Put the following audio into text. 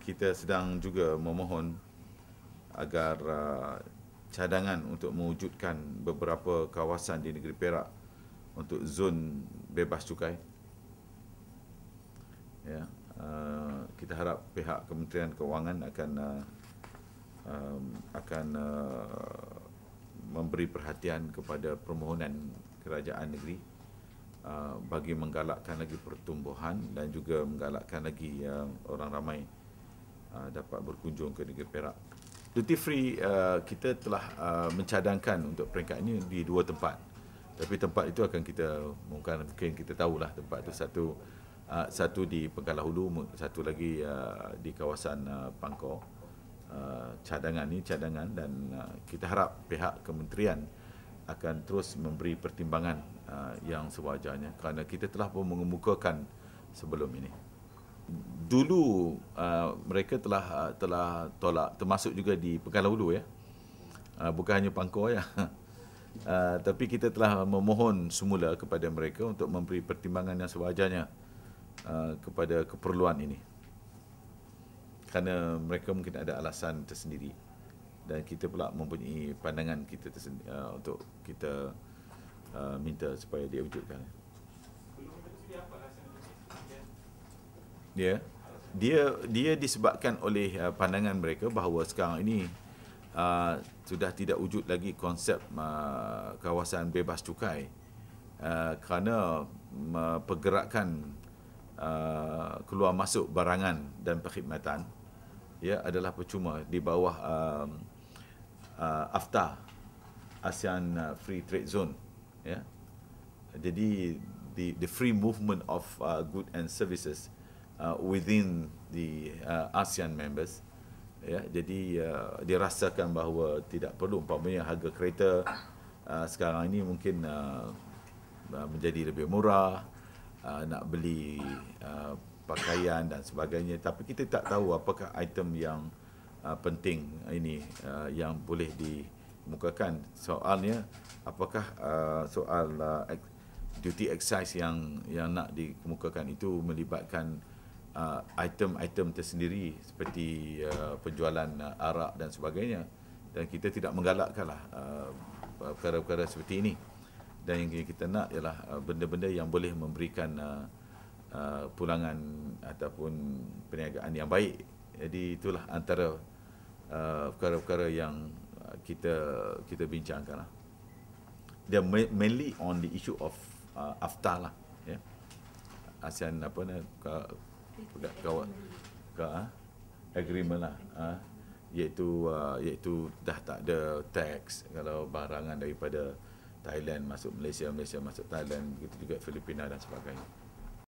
kita sedang juga memohon agar uh, cadangan untuk mewujudkan beberapa kawasan di negeri Perak untuk zon bebas cukai. Ya, uh, kita harap pihak Kementerian Kewangan akan uh, um, akan uh, memberi perhatian kepada permohonan kerajaan negeri uh, bagi menggalakkan lagi pertumbuhan dan juga menggalakkan lagi uh, orang ramai. Uh, dapat berkunjung ke negeri Perak. Duty free uh, kita telah uh, mencadangkan untuk peringkat ini di dua tempat. Tapi tempat itu akan kita mungkin mungkin kita lah tempat itu satu uh, satu di Pengkalah Hulu, satu lagi uh, di kawasan uh, Pangkor. Uh, cadangan ini cadangan dan uh, kita harap pihak kementerian akan terus memberi pertimbangan uh, yang sewajarnya kerana kita telah pun mengemukakan sebelum ini dulu uh, mereka telah uh, telah tolak termasuk juga di Pekan Hulu ya. Uh, bukan hanya Pangkor ya. Uh, tapi kita telah memohon semula kepada mereka untuk memberi pertimbangan yang sewajarnya uh, kepada keperluan ini. Kerana mereka mungkin ada alasan tersendiri dan kita pula mempunyai pandangan kita tersendiri uh, untuk kita uh, minta supaya dia wujudkan. ya yeah. dia dia disebabkan oleh uh, pandangan mereka bahawa sekarang ini uh, sudah tidak wujud lagi konsep uh, kawasan bebas cukai uh, kerana mm, uh, pergerakan uh, keluar masuk barangan dan perkhidmatan ya yeah, adalah percuma di bawah uh, uh, AFTA ASEAN uh, Free Trade Zone ya yeah. jadi the the free movement of uh, good and services uh, within the uh, ASEAN members ya jadi uh, dirasakan bahawa tidak perlu umpamanya harga kereta uh, sekarang ini mungkin uh, uh, menjadi lebih murah uh, nak beli uh, pakaian dan sebagainya tapi kita tak tahu apakah item yang uh, penting ini uh, yang boleh dimukakan soalnya apakah uh, soal uh, duty excise yang yang nak dikemukakan itu melibatkan uh, item-item tersendiri seperti uh, penjualan uh, arak dan sebagainya dan kita tidak menggalakkanlah uh, perkara-perkara seperti ini dan yang kita nak ialah uh, benda-benda yang boleh memberikan uh, uh, pulangan ataupun perniagaan yang baik jadi itulah antara uh, perkara-perkara yang uh, kita kita bincangkanlah dia mainly on the issue of uh, afta lah ya yeah. ASEAN apa ni uh, Dah kawal ke ah, agreement lah ha? iaitu uh, iaitu dah tak ada tax kalau barangan daripada Thailand masuk Malaysia, Malaysia masuk Thailand, begitu juga Filipina dan sebagainya.